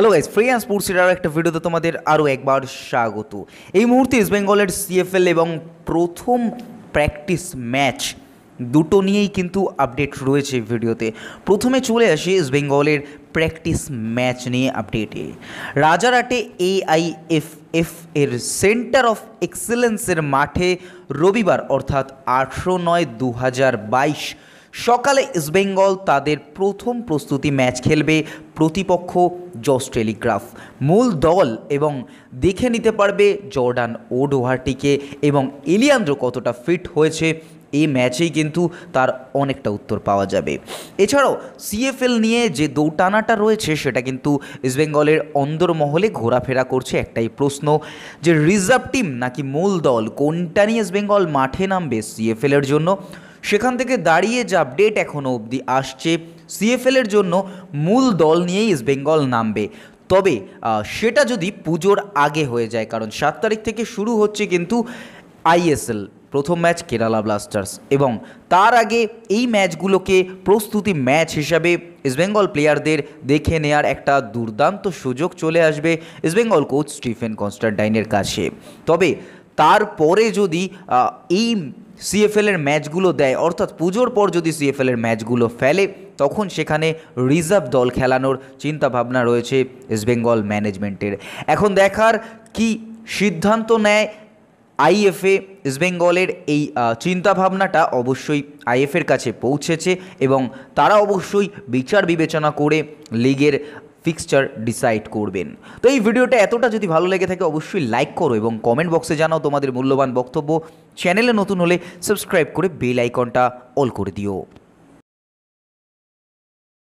hello guys ফ্রিয়ান্স স্পোর্টসের আরও একটা ভিডিওতে তোমাদের আরও একবার স্বাগত এই মুহূর্তে ইস্ট বেঙ্গলের সিএফএল এবং প্রথম প্র্যাকটিস ম্যাচ দুটো নিয়েই কিন্তু আপডেট রয়েছে ভিডিওতে প্রথমে চলে আসি ইস্ট বেঙ্গলের প্র্যাকটিস ম্যাচ নিয়ে আপডেটে রাজারহাটে এআইএফএফ এর সেন্টার অফ এক্সেলেন্সের মাঠে রবিবার অর্থাৎ আঠেরো নয় দু হাজার বাইশ সকালে ইস্টবেঙ্গল তাদের প্রথম প্রস্তুতি ম্যাচ খেলবে প্রতিপক্ষ জস টেলিগ্রাফ মূল দল এবং দেখে নিতে পারবে জর্ডান ডোভার্টিকে এবং এলিয়ান্দ্র কতটা ফিট হয়েছে এই ম্যাচেই কিন্তু তার অনেকটা উত্তর পাওয়া যাবে এছাড়াও সিএফএল নিয়ে যে দৌটানাটা রয়েছে সেটা কিন্তু ইস্টবেঙ্গলের অন্দরমহলে ঘোরাফেরা করছে একটাই প্রশ্ন যে রিজার্ভ টিম নাকি মূল দল কোনটা নিয়ে ইস্টবেঙ্গল মাঠে নামবে সিএফএলের জন্য সেখান থেকে দাঁড়িয়ে যা আপডেট এখনও অবধি আসছে সিএফএলের জন্য মূল দল নিয়েই ইস্টবেঙ্গল নামবে তবে সেটা যদি পুজোর আগে হয়ে যায় কারণ সাত তারিখ থেকে শুরু হচ্ছে কিন্তু আইএসএল প্রথম ম্যাচ কেরালা ব্লাস্টার্স এবং তার আগে এই ম্যাচগুলোকে প্রস্তুতি ম্যাচ হিসাবে ইস্টবেঙ্গল প্লেয়ারদের দেখে নেয়ার একটা দুর্দান্ত সুযোগ চলে আসবে ইস্টবেঙ্গল কোচ স্টিফেন কনস্টান্টাইনের কাছে তবে তারপরে যদি এই সিএফএলের ম্যাচগুলো দেয় অর্থাৎ পুজোর পর যদি সিএফএলের ম্যাচগুলো ফেলে তখন সেখানে রিজার্ভ দল খেলানোর চিন্তা ভাবনা রয়েছে ইস্টবেঙ্গল ম্যানেজমেন্টের এখন দেখার কি সিদ্ধান্ত নেয় আইএফএ ইস্টবেঙ্গলের এই চিন্তাভাবনাটা অবশ্যই আইএফের কাছে পৌঁছেছে এবং তারা অবশ্যই বিচার বিবেচনা করে লিগের ফিক্সচার ডিসাইড করবেন তো এই ভিডিওটা এতটা যদি ভালো লেগে থাকে অবশ্যই লাইক করো এবং কমেন্ট বক্সে জানাও তোমাদের মূল্যবান বক্তব্য চ্যানেলে নতুন হলে সাবস্ক্রাইব করে বেল আইকনটা অল করে দিও